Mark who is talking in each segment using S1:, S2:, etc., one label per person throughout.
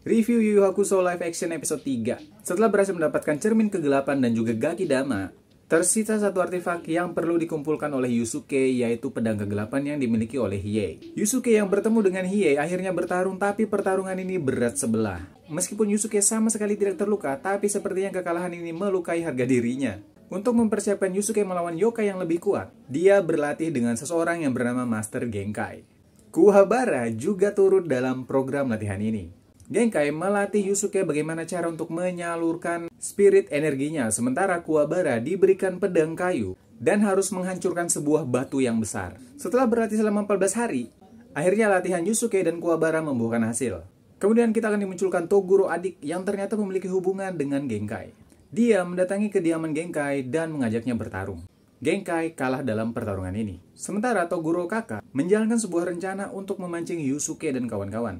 S1: Review Yu Yu Hakusho Live Action Episode 3 Setelah berhasil mendapatkan cermin kegelapan dan juga gaki dama, tersisa satu artefak yang perlu dikumpulkan oleh Yusuke yaitu pedang kegelapan yang dimiliki oleh Hiei. Yusuke yang bertemu dengan Hiei akhirnya bertarung tapi pertarungan ini berat sebelah. Meskipun Yusuke sama sekali tidak terluka, tapi sepertinya kekalahan ini melukai harga dirinya. Untuk mempersiapkan Yusuke melawan Yoka yang lebih kuat, dia berlatih dengan seseorang yang bernama Master Genkai. Kuhabara juga turut dalam program latihan ini. Genkai melatih Yusuke bagaimana cara untuk menyalurkan spirit energinya, sementara Kuwabara diberikan pedang kayu dan harus menghancurkan sebuah batu yang besar. Setelah berlatih selama 14 hari, akhirnya latihan Yusuke dan Kuwabara membuahkan hasil. Kemudian kita akan dimunculkan Toguro adik yang ternyata memiliki hubungan dengan Genkai. Dia mendatangi kediaman Genkai dan mengajaknya bertarung. Genkai kalah dalam pertarungan ini. Sementara Toguro kakak menjalankan sebuah rencana untuk memancing Yusuke dan kawan-kawan.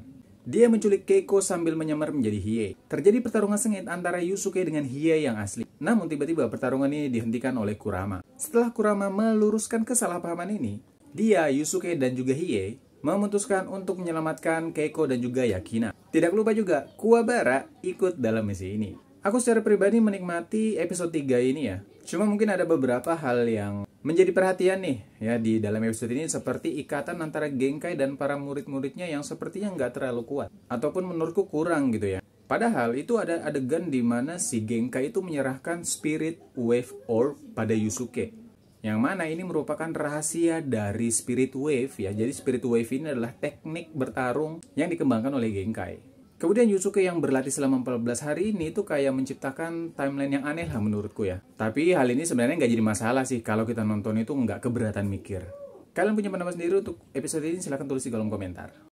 S1: Dia menculik Keiko sambil menyamar menjadi Hiei. Terjadi pertarungan sengit antara Yusuke dengan Hiei yang asli. Namun tiba-tiba pertarungan ini dihentikan oleh Kurama. Setelah Kurama meluruskan kesalahpahaman ini, dia, Yusuke, dan juga Hiei memutuskan untuk menyelamatkan Keiko dan juga Yakina. Tidak lupa juga, Kuwabara ikut dalam misi ini. Aku secara pribadi menikmati episode 3 ini ya. Cuma mungkin ada beberapa hal yang Menjadi perhatian nih ya di dalam episode ini seperti ikatan antara Gengkai dan para murid-muridnya yang sepertinya nggak terlalu kuat ataupun menurutku kurang gitu ya. Padahal itu ada adegan di mana si Gengkai itu menyerahkan Spirit Wave Orb pada Yusuke. Yang mana ini merupakan rahasia dari Spirit Wave ya. Jadi Spirit Wave ini adalah teknik bertarung yang dikembangkan oleh Gengkai. Kemudian Yusuke yang berlatih selama 14 hari ini itu kayak menciptakan timeline yang aneh lah menurutku ya. Tapi hal ini sebenarnya nggak jadi masalah sih kalau kita nonton itu nggak keberatan mikir. Kalian punya pendapat sendiri untuk episode ini silahkan tulis di kolom komentar.